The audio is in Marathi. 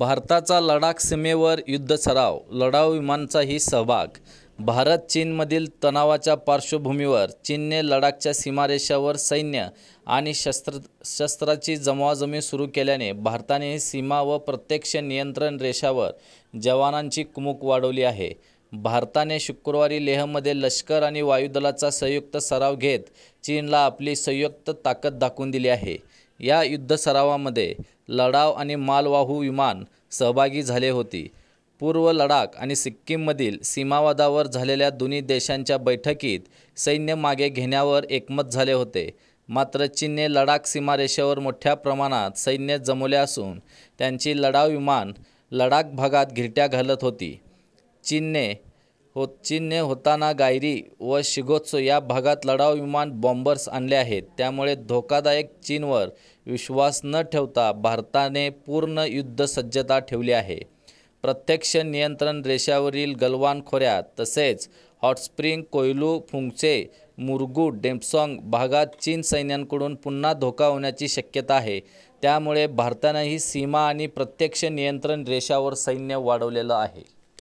भारताचा लडाख सीमेवर युद्ध सराव लढाऊ ही सहभाग भारत चीनमधील तणावाच्या पार्श्वभूमीवर चीनने लडाखच्या सीमारेषावर सैन्य आणि शस्त्र शस्त्राची जमवाजमी सुरू केल्याने भारताने सीमा व प्रत्यक्ष नियंत्रण रेषावर जवानांची कुमुक वाढवली आहे भारताने शुक्रवारी लेहमध्ये लष्कर आणि वायुदलाचा संयुक्त सराव घेत चीनला आपली संयुक्त ताकद दाखवून दिली आहे या युद्ध सरावामध्ये लढाव आणि मालवाहू विमान सहभागी झाले होते पूर्व लडाख आणि सिक्कीममधील सीमावादावर झालेल्या दोन्ही देशांच्या बैठकीत सैन्य मागे घेण्यावर एकमत झाले होते मात्र चीनने लडाख सीमारेषेवर मोठ्या प्रमाणात सैन्य जमवले असून त्यांची लढाव विमान लडाख भागात घिरट्या घालत होती चीनने हो चीनने होताना गायरी व शिगोत्सो या भागात लढाऊ विमान बॉम्बर्स आणले आहेत त्यामुळे धोकादायक चीनवर विश्वास न ठेवता भारताने पूर्ण युद्धसज्जता ठेवली आहे प्रत्यक्ष नियंत्रण रेषावरील गलवान खोऱ्यात तसेच हॉटस्प्रिंग कोयलू फुंगचे मुरगू डेम्पसॉंग भागात चीन सैन्यांकडून पुन्हा धोका होण्याची शक्यता आहे त्यामुळे भारतानंही सीमा आणि प्रत्यक्ष नियंत्रण रेषावर सैन्य वाढवलेलं आहे